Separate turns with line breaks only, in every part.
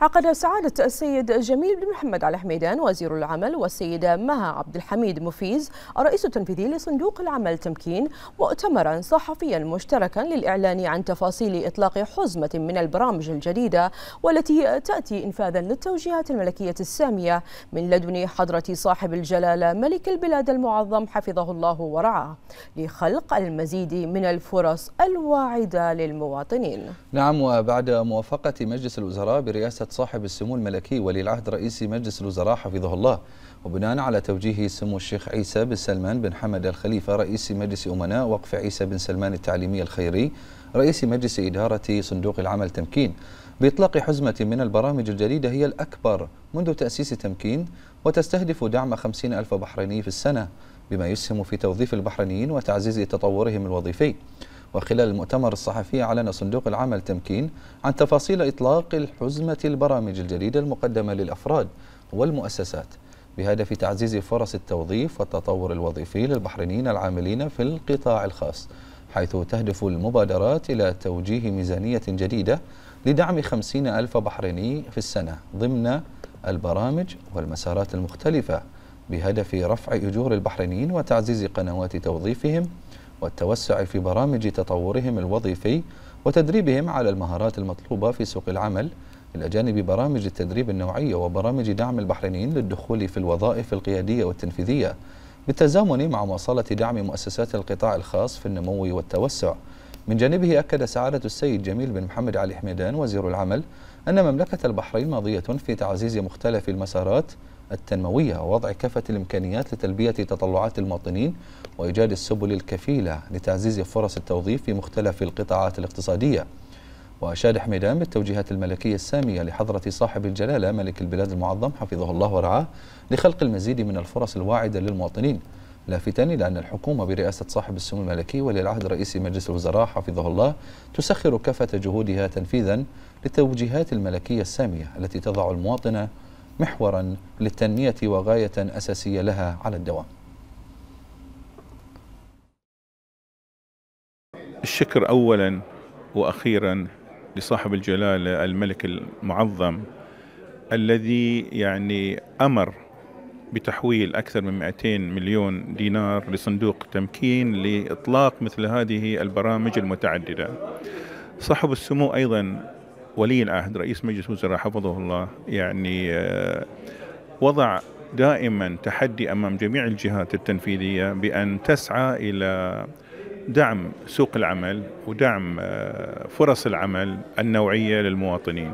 عقد سعادة السيد جميل بن محمد على حميدان وزير العمل والسيدة مها عبد الحميد مفيز الرئيس التنفيذي لصندوق العمل تمكين مؤتمرا صحفيا مشتركا للإعلان عن تفاصيل إطلاق حزمة من البرامج الجديدة والتي تأتي إنفاذا للتوجيهات الملكية السامية من لدن حضرة صاحب الجلالة ملك البلاد المعظم حفظه الله ورعاه لخلق المزيد من الفرص الواعدة للمواطنين
نعم وبعد موافقة مجلس الوزراء برئاسة صاحب السمو الملكي ولي العهد رئيس مجلس الوزراء حفظه الله وبناء على توجيه سمو الشيخ عيسى بن سلمان بن حمد الخليفة رئيس مجلس أمناء وقف عيسى بن سلمان التعليمي الخيري رئيس مجلس إدارة صندوق العمل تمكين بإطلاق حزمة من البرامج الجديدة هي الأكبر منذ تأسيس تمكين وتستهدف دعم خمسين ألف بحريني في السنة بما يسهم في توظيف البحرينيين وتعزيز تطورهم الوظيفي وخلال المؤتمر الصحفي أعلن صندوق العمل تمكين عن تفاصيل إطلاق الحزمة البرامج الجديدة المقدمة للأفراد والمؤسسات بهدف تعزيز فرص التوظيف والتطور الوظيفي للبحرينيين العاملين في القطاع الخاص حيث تهدف المبادرات إلى توجيه ميزانية جديدة لدعم خمسين ألف بحريني في السنة ضمن البرامج والمسارات المختلفة بهدف رفع أجور البحرينيين وتعزيز قنوات توظيفهم والتوسع في برامج تطورهم الوظيفي وتدريبهم على المهارات المطلوبة في سوق العمل إلى جانب برامج التدريب النوعية وبرامج دعم البحرينيين للدخول في الوظائف القيادية والتنفيذية بالتزامن مع مواصلة دعم مؤسسات القطاع الخاص في النمو والتوسع من جانبه أكد سعادة السيد جميل بن محمد علي حميدان وزير العمل أن مملكة البحرين ماضية في تعزيز مختلف المسارات التنموية ووضع كافة الإمكانيات لتلبية تطلعات المواطنين وإيجاد السبل الكفيلة لتعزيز فرص التوظيف في مختلف القطاعات الاقتصادية وأشاد حميدان بالتوجيهات الملكية السامية لحضرة صاحب الجلالة ملك البلاد المعظم حفظه الله ورعاه لخلق المزيد من الفرص الواعدة للمواطنين لافتا إلى أن الحكومة برئاسة صاحب السمو الملكي ولي العهد رئيس مجلس الوزراء حفظه الله تسخر كافة جهودها تنفيذا للتوجيهات الملكية السامية التي تضع المواطن محورا للتنمية وغاية أساسية لها على الدوام
الشكر أولا وأخيرا لصاحب الجلالة الملك المعظم الذي يعني أمر بتحويل أكثر من 200 مليون دينار لصندوق تمكين لإطلاق مثل هذه البرامج المتعددة صاحب السمو أيضا ولي العهد رئيس مجلس الوزراء حفظه الله يعني آه، وضع دائما تحدي امام جميع الجهات التنفيذيه بان تسعى الى دعم سوق العمل ودعم آه، فرص العمل النوعيه للمواطنين.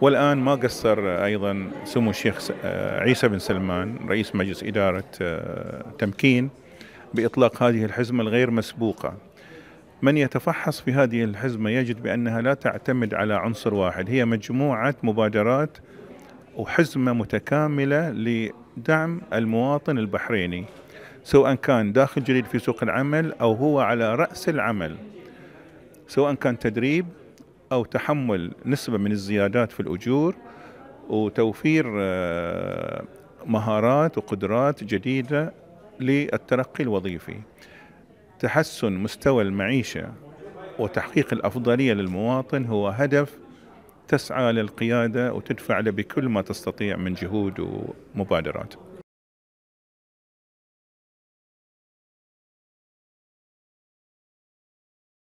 والان ما قصر ايضا سمو الشيخ آه، عيسى بن سلمان رئيس مجلس اداره تمكين باطلاق هذه الحزمه الغير مسبوقه من يتفحص في هذه الحزمة يجد بأنها لا تعتمد على عنصر واحد هي مجموعة مبادرات وحزمة متكاملة لدعم المواطن البحريني سواء كان داخل جديد في سوق العمل أو هو على رأس العمل سواء كان تدريب أو تحمل نسبة من الزيادات في الأجور وتوفير آه، مهارات وقدرات جديدة للترقي الوظيفي تحسن مستوى المعيشه وتحقيق الافضليه للمواطن هو هدف تسعى للقياده وتدفع له بكل ما تستطيع من جهود ومبادرات